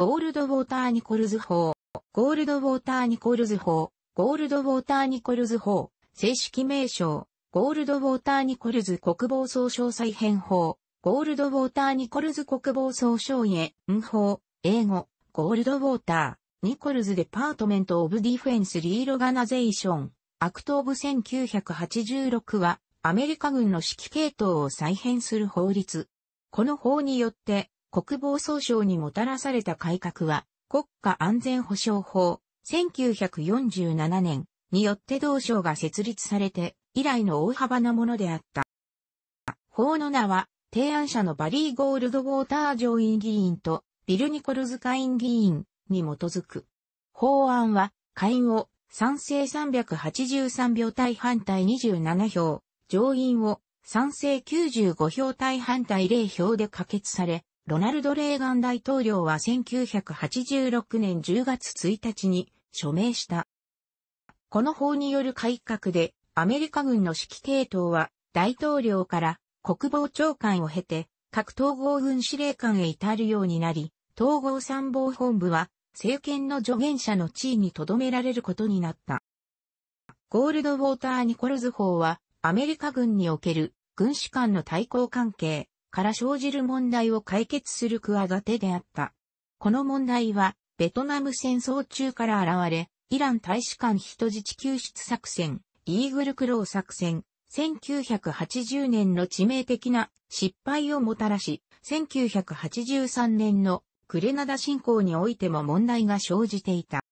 ゴールドウォーター・ニコルズ法。ゴールドウォーター・ニコルズ法。ゴールドウォーター・ニコルズ法。正式名称。ゴールドウォーター・ニコルズ国防総省再編法。ゴールドウォーター・ニコルズ国防総省へ、運法。英語。ゴールドウォーター。ニコルズ・デパートメント・オブ・ディフェンス・リー・ロガナゼーション。アクト・オブ・1986は、アメリカ軍の指揮系統を再編する法律。この法によって、国防総省にもたらされた改革は、国家安全保障法、1947年によって同省が設立されて、以来の大幅なものであった。法の名は、提案者のバリー・ゴールドウォーター上院議員と、ビル・ニコルズ下院議員に基づく。法案は、下院を賛成383票対反対27票、上院を賛成95票対反対0票で可決され、ロナルド・レーガン大統領は1986年10月1日に署名した。この法による改革で、アメリカ軍の指揮系統は、大統領から国防長官を経て、各統合軍司令官へ至るようになり、統合参謀本部は、政権の助言者の地位に留められることになった。ゴールドウォーター・ニコルズ法は、アメリカ軍における軍士間の対抗関係、から生じる問題を解決するクアガテであった。この問題は、ベトナム戦争中から現れ、イラン大使館人質救出作戦、イーグルクロー作戦、1980年の致命的な失敗をもたらし、1983年のクレナダ侵攻においても問題が生じていた。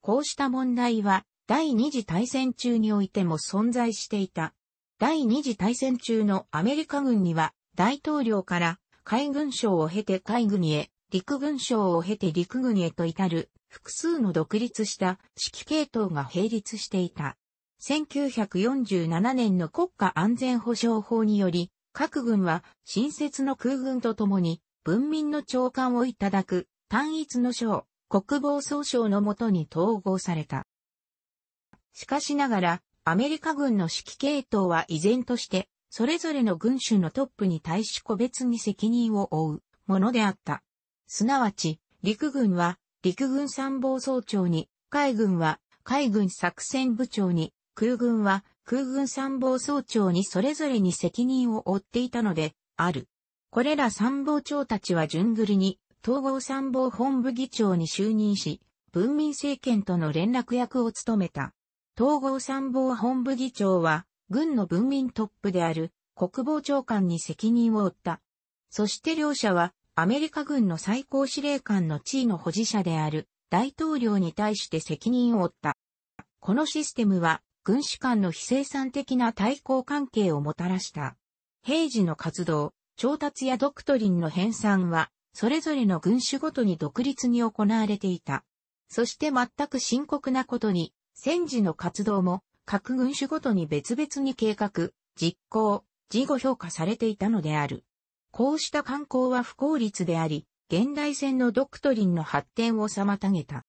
こうした問題は、第二次大戦中においても存在していた。第二次大戦中のアメリカ軍には、大統領から海軍省を経て海軍へ、陸軍省を経て陸軍へと至る複数の独立した指揮系統が並立していた。1947年の国家安全保障法により、各軍は新設の空軍とともに文民の長官をいただく単一の省、国防総省のもとに統合された。しかしながら、アメリカ軍の指揮系統は依然としてそれぞれの軍種のトップに対し個別に責任を負うものであった。すなわち、陸軍は陸軍参謀総長に、海軍は海軍作戦部長に、空軍は空軍参謀総長にそれぞれに責任を負っていたので、ある。これら参謀長たちは順繰りに、統合参謀本部議長に就任し、文民政権との連絡役を務めた。統合参謀本部議長は、軍の文民トップである国防長官に責任を負った。そして両者はアメリカ軍の最高司令官の地位の保持者である大統領に対して責任を負った。このシステムは軍士間の非生産的な対抗関係をもたらした。平時の活動、調達やドクトリンの編纂は、それぞれの軍種ごとに独立に行われていた。そして全く深刻なことに、戦時の活動も各軍種ごとに別々に計画、実行、事後評価されていたのである。こうした観光は不効率であり、現代戦のドクトリンの発展を妨げた。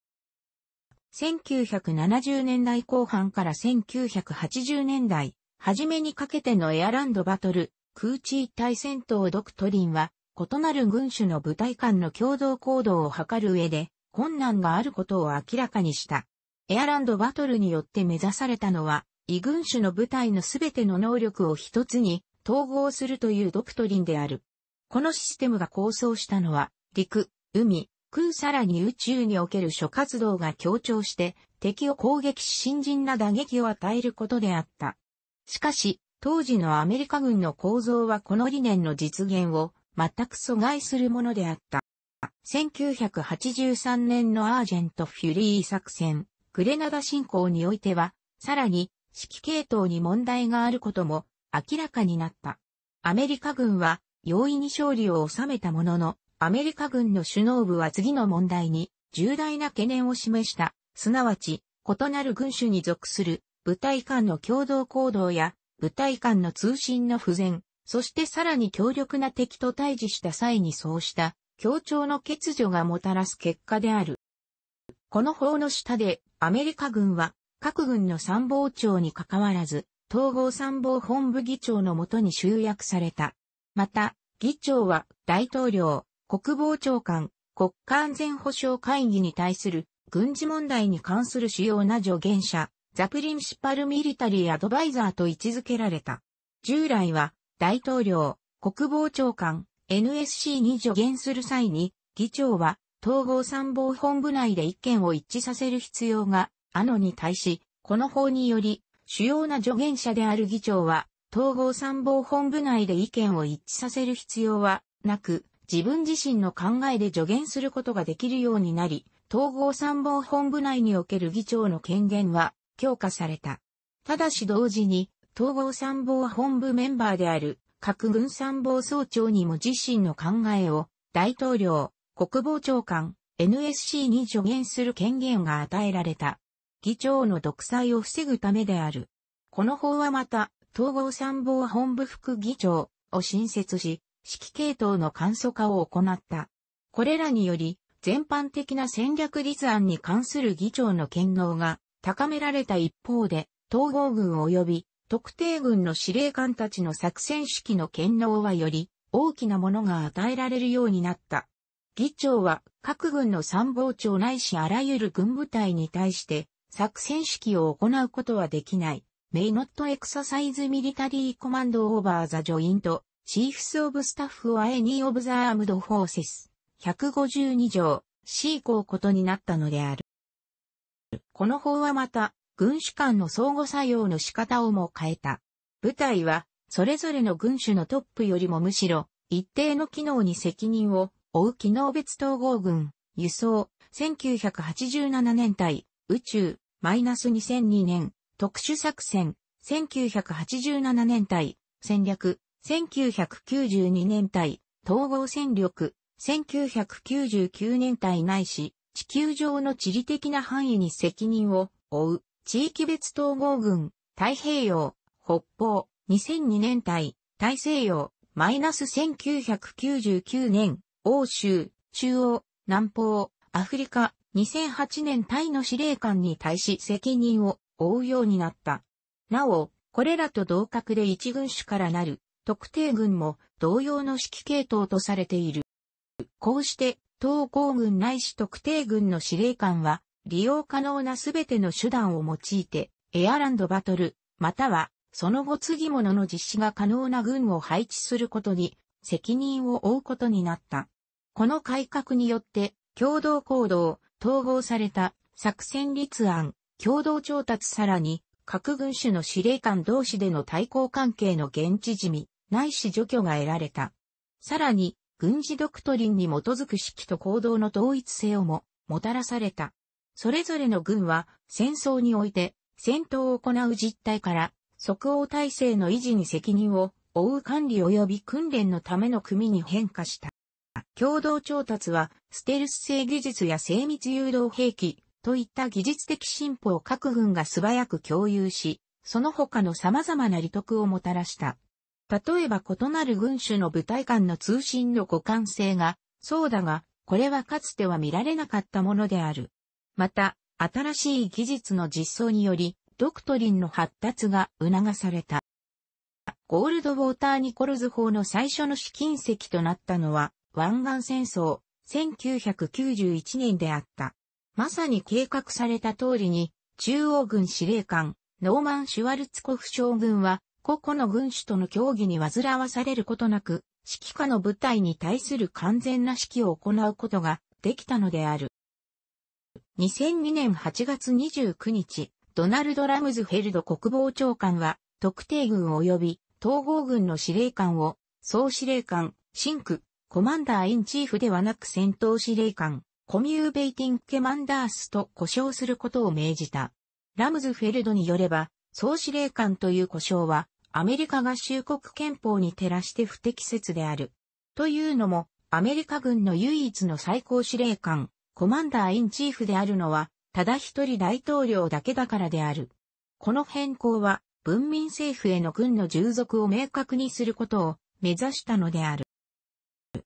1970年代後半から1980年代、初めにかけてのエアランドバトル、空地一体戦闘ドクトリンは、異なる軍種の部隊間の共同行動を図る上で、困難があることを明らかにした。エアランドバトルによって目指されたのは、異軍種の部隊のすべての能力を一つに統合するというドクトリンである。このシステムが構想したのは、陸、海、空さらに宇宙における諸活動が協調して敵を攻撃し新人な打撃を与えることであった。しかし、当時のアメリカ軍の構造はこの理念の実現を全く阻害するものであった。1983年のアージェント・フュリー作戦、グレナダ侵攻においては、さらに指揮系統に問題があることも明らかになった。アメリカ軍は容易に勝利を収めたものの、アメリカ軍の首脳部は次の問題に重大な懸念を示した、すなわち異なる軍種に属する部隊間の共同行動や部隊間の通信の不全、そしてさらに強力な敵と対峙した際にそうした協調の欠如がもたらす結果である。この法の下でアメリカ軍は各軍の参謀長に関わらず、統合参謀本部議長のもとに集約された。また、議長は大統領、国防長官、国家安全保障会議に対する軍事問題に関する主要な助言者、ザプリンシパルミリタリーアドバイザーと位置づけられた。従来は大統領、国防長官、NSC に助言する際に、議長は統合参謀本部内で意見を一致させる必要があのに対し、この法により、主要な助言者である議長は、統合参謀本部内で意見を一致させる必要はなく、自分自身の考えで助言することができるようになり、統合参謀本部内における議長の権限は強化された。ただし同時に、統合参謀本部メンバーである各軍参謀総長にも自身の考えを大統領、国防長官、NSC に助言する権限が与えられた。議長の独裁を防ぐためである。この法はまた、統合参謀本部副議長を新設し、指揮系統の簡素化を行った。これらにより、全般的な戦略立案に関する議長の権能が高められた一方で、統合軍及び特定軍の司令官たちの作戦指揮の権能はより大きなものが与えられるようになった。議長は各軍の参謀長ないしあらゆる軍部隊に対して作戦指揮を行うことはできない。May not exercise military command over the joint chiefs of staff or any of the armed forces 152条 C 項ことになったのである。この法はまた、軍主間の相互作用の仕方をも変えた。部隊は、それぞれの軍主のトップよりもむしろ、一定の機能に責任を追う機能別統合軍、輸送、1987年隊、宇宙、マイナス2002年、特殊作戦、1987年隊、戦略、1992年隊、統合戦力、1999年隊ないし、地球上の地理的な範囲に責任を負う、地域別統合軍、太平洋、北方、2002年隊、大西洋、マイナス1999年、欧州、中央、南方、アフリカ、2008年タイの司令官に対し責任を負うようになった。なお、これらと同格で一軍種からなる特定軍も同様の指揮系統とされている。こうして、東合軍ないし特定軍の司令官は、利用可能なすべての手段を用いて、エアランドバトル、または、その後継ぎ物の実施が可能な軍を配置することに、責任を負うことになった。この改革によって、共同行動、統合された作戦立案、共同調達さらに、各軍種の司令官同士での対抗関係の現地地味、ないし除去が得られた。さらに、軍事ドクトリンに基づく指揮と行動の統一性をも、もたらされた。それぞれの軍は、戦争において、戦闘を行う実態から、即応体制の維持に責任を負う管理及び訓練のための組に変化した。共同調達は、ステルス性技術や精密誘導兵器といった技術的進歩を各軍が素早く共有し、その他の様々な利得をもたらした。例えば異なる軍種の部隊間の通信の互換性が、そうだが、これはかつては見られなかったものである。また、新しい技術の実装により、ドクトリンの発達が促された。ゴールドウォーター・ニコルズ法の最初の試金石となったのは、湾岸戦争、1991年であった。まさに計画された通りに、中央軍司令官、ノーマン・シュワルツコフ将軍は、個々の軍主との協議に煩わされることなく、指揮下の部隊に対する完全な指揮を行うことができたのである。2002年8月29日、ドナルド・ラムズフェルド国防長官は、特定軍及び統合軍の司令官を、総司令官、シンク、コマンダーインチーフではなく戦闘司令官、コミューベイティングケマンダースと呼称することを命じた。ラムズフェルドによれば、総司令官という呼称は、アメリカ合衆国憲法に照らして不適切である。というのも、アメリカ軍の唯一の最高司令官、コマンダーインチーフであるのは、ただ一人大統領だけだからである。この変更は、文民政府への軍の従属を明確にすることを目指したのである。